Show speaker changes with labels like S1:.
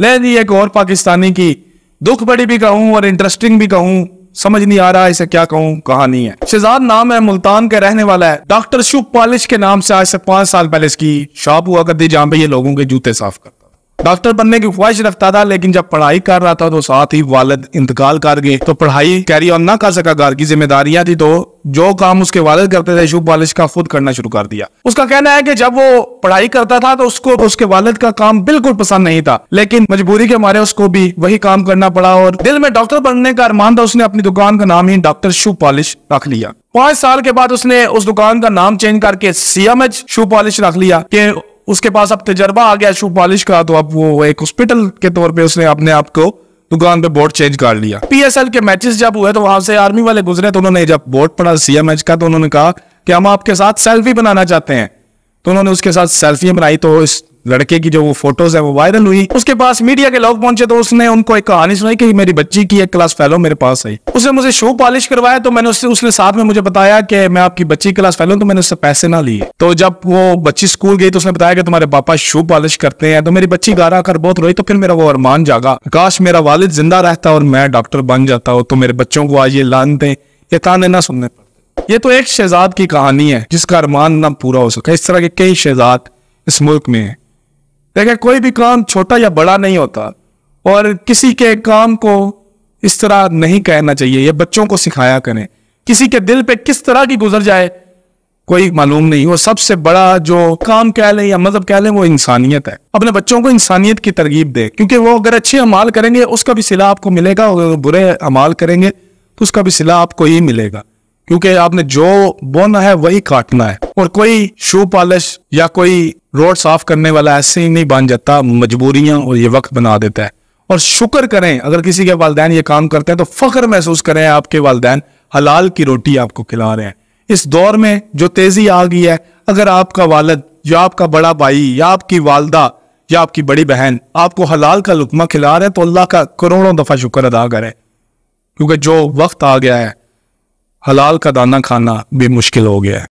S1: ले जी एक और पाकिस्तानी की दुख बड़ी भी कहूं और इंटरेस्टिंग भी कहूं समझ नहीं आ रहा इसे क्या कहूं कहानी है शहजाद नाम है मुल्तान का रहने वाला है डॉक्टर शुभ पालिश के नाम से आज से पांच साल पहले इसकी शॉप हुआ करती जहां पे ये लोगों के जूते साफ कर डॉक्टर बनने की ख्वाहिश रखता था लेकिन जब पढ़ाई कर रहा था तो साथ ही वालद इंतकाल कर गए तो पढ़ाई कैरी ऑन ना कर सका घर की जिम्मेदारियां थी तो जो काम उसके वालद करते थे शुभ वालिश का खुद करना शुरू कर दिया उसका कहना है कि जब वो पढ़ाई करता था तो उसको उसके वालद का काम बिल्कुल पसंद नहीं था लेकिन मजबूरी के मारे उसको भी वही काम करना पड़ा और दिल में डॉक्टर बनने का अरमान था उसने अपनी दुकान का नाम ही डॉक्टर शुभ पॉलिश रख लिया पांच साल के बाद उसने उस दुकान का नाम चेंज करके सीएमएच शू पॉलिश रख लिया कि उसके पास अब तजर्बा आ गया शू पॉलिश का तो अब वो एक हॉस्पिटल के तौर पर उसने अपने आप को दुकान पे बोर्ड चेंज कर लिया पीएसएल के मैचेस जब हुए तो वहां से आर्मी वाले गुजरे तो उन्होंने जब बोर्ड पड़ा सीएम मैच का तो उन्होंने कहा कि हम आपके साथ सेल्फी बनाना चाहते हैं तो उन्होंने उसके साथ सेल्फी बनाई तो इस लड़के की जो वो फोटोज है वो वायरल हुई उसके पास मीडिया के लोग पहुंचे तो उसने उनको एक कहानी सुनाई कि मेरी बच्ची की एक क्लास फेलो मेरे पास आई उसने मुझे शो पॉलिश करवाया तो मैंने उससे उसने साथ में मुझे बताया कि मैं आपकी बच्ची क्लास फेलो तो मैंने उससे पैसे ना लिए तो जब वो बच्ची स्कूल गई तो उसने बताया कि तुम्हारे पापा शो पॉलिश करते हैं तो मेरी बच्ची गारा कर बहुत रोई तो फिर मेरा वो अरमान जागा काश मेरा वालिद जिंदा रहता और मैं डॉक्टर बन जाता हूँ तो मेरे बच्चों को आज ये लानते ये ताने ना सुनने ये तो एक शहजाद की कहानी है जिसका अरमान ना पूरा हो सका इस तरह के कई शहजाद इस मुल्क में है देखिए कोई भी काम छोटा या बड़ा नहीं होता और किसी के काम को इस तरह नहीं कहना चाहिए ये बच्चों को सिखाया करें किसी के दिल पे किस तरह की गुजर जाए कोई मालूम नहीं वो सबसे बड़ा जो काम कह लें या मजहब कह लें वो इंसानियत है अपने बच्चों को इंसानियत की तरगीब दे क्योंकि वो अगर अच्छे अमाल करेंगे उसका भी सिला आपको मिलेगा और बुरे अमाल करेंगे तो उसका भी सिला आपको ही मिलेगा क्योंकि आपने जो बोना है वही काटना है और कोई शू पॉलिश या कोई रोड साफ करने वाला ऐसे ही नहीं बन जाता मजबूरियां और ये वक्त बना देता है और शुक्र करें अगर किसी के वालदेन ये काम करते हैं तो फख्र महसूस करें आपके वालदेन हलाल की रोटी आपको खिला रहे हैं इस दौर में जो तेजी आ गई है अगर आपका वालद या आपका बड़ा भाई या आपकी वालदा या आपकी बड़ी बहन आपको हलाल का लुकमा खिला रहे हैं तो अल्लाह का करोड़ों दफा शुक्र अदा करें क्योंकि जो वक्त आ गया है हलाल का दाना खाना भी मुश्किल हो गया है